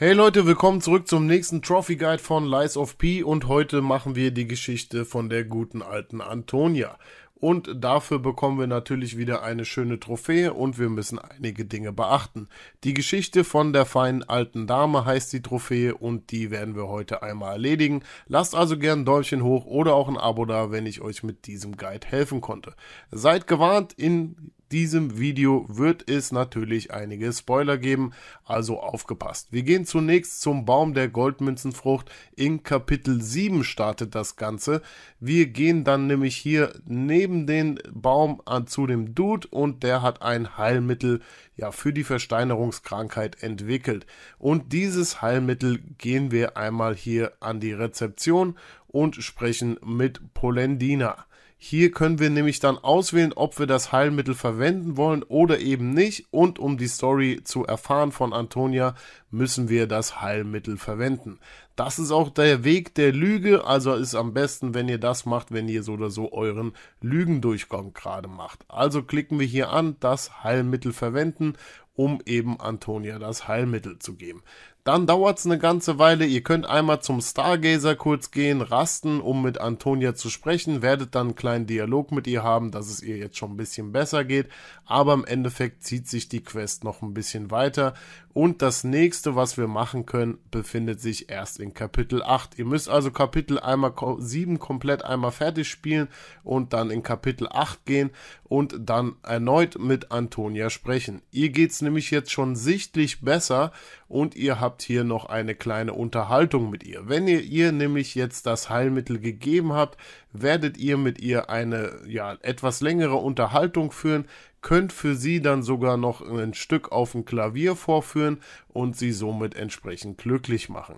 Hey Leute, willkommen zurück zum nächsten Trophy Guide von Lies of P und heute machen wir die Geschichte von der guten alten Antonia. Und dafür bekommen wir natürlich wieder eine schöne Trophäe und wir müssen einige Dinge beachten. Die Geschichte von der feinen alten Dame heißt die Trophäe und die werden wir heute einmal erledigen. Lasst also gern ein Däumchen hoch oder auch ein Abo da, wenn ich euch mit diesem Guide helfen konnte. Seid gewarnt, in diesem Video wird es natürlich einige Spoiler geben, also aufgepasst. Wir gehen zunächst zum Baum der Goldmünzenfrucht. In Kapitel 7 startet das Ganze. Wir gehen dann nämlich hier neben den Baum an, zu dem Dude und der hat ein Heilmittel ja, für die Versteinerungskrankheit entwickelt. Und dieses Heilmittel gehen wir einmal hier an die Rezeption und sprechen mit Polendina. Hier können wir nämlich dann auswählen, ob wir das Heilmittel verwenden wollen oder eben nicht. Und um die Story zu erfahren von Antonia, müssen wir das Heilmittel verwenden. Das ist auch der Weg der Lüge, also ist am besten, wenn ihr das macht, wenn ihr so oder so euren Lügendurchgang gerade macht. Also klicken wir hier an, das Heilmittel verwenden um eben Antonia das Heilmittel zu geben. Dann dauert es eine ganze Weile. Ihr könnt einmal zum Stargazer kurz gehen, rasten, um mit Antonia zu sprechen. Werdet dann einen kleinen Dialog mit ihr haben, dass es ihr jetzt schon ein bisschen besser geht. Aber im Endeffekt zieht sich die Quest noch ein bisschen weiter. Und das nächste, was wir machen können, befindet sich erst in Kapitel 8. Ihr müsst also Kapitel einmal 7 komplett einmal fertig spielen und dann in Kapitel 8 gehen und dann erneut mit Antonia sprechen. Ihr geht es nämlich jetzt schon sichtlich besser und ihr habt hier noch eine kleine Unterhaltung mit ihr. Wenn ihr ihr nämlich jetzt das Heilmittel gegeben habt, werdet ihr mit ihr eine ja, etwas längere Unterhaltung führen, könnt für sie dann sogar noch ein Stück auf dem Klavier vorführen und sie somit entsprechend glücklich machen.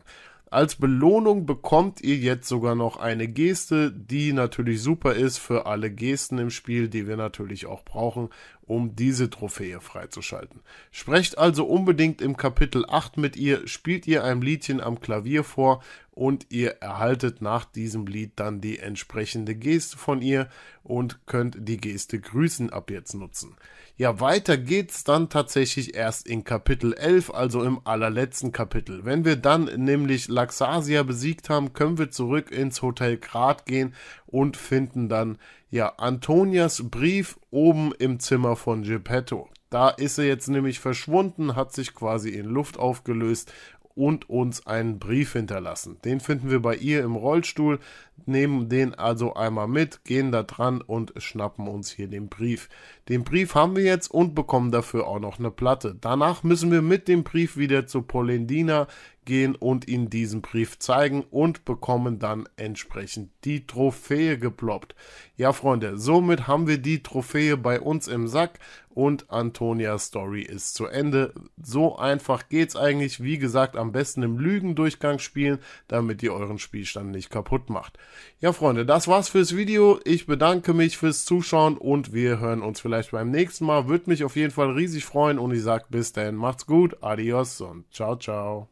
Als Belohnung bekommt ihr jetzt sogar noch eine Geste, die natürlich super ist für alle Gesten im Spiel, die wir natürlich auch brauchen, um diese Trophäe freizuschalten. Sprecht also unbedingt im Kapitel 8 mit ihr, spielt ihr ein Liedchen am Klavier vor und ihr erhaltet nach diesem Lied dann die entsprechende Geste von ihr und könnt die Geste Grüßen ab jetzt nutzen. Ja, weiter geht's dann tatsächlich erst in Kapitel 11, also im allerletzten Kapitel. Wenn wir dann nämlich Laxasia besiegt haben, können wir zurück ins Hotel Grad gehen und finden dann ja Antonias Brief oben im Zimmer von Geppetto. Da ist er jetzt nämlich verschwunden, hat sich quasi in Luft aufgelöst und uns einen Brief hinterlassen. Den finden wir bei ihr im Rollstuhl, nehmen den also einmal mit, gehen da dran und schnappen uns hier den Brief. Den Brief haben wir jetzt und bekommen dafür auch noch eine Platte. Danach müssen wir mit dem Brief wieder zu Polendina gehen und ihnen diesen Brief zeigen und bekommen dann entsprechend die Trophäe geploppt. Ja, Freunde, somit haben wir die Trophäe bei uns im Sack und Antonias Story ist zu Ende. So einfach geht's eigentlich. Wie gesagt, am besten im Lügendurchgang spielen, damit ihr euren Spielstand nicht kaputt macht. Ja, Freunde, das war's fürs Video. Ich bedanke mich fürs Zuschauen und wir hören uns vielleicht beim nächsten Mal. Würde mich auf jeden Fall riesig freuen und ich sage bis dann. macht's gut, adios und ciao, ciao.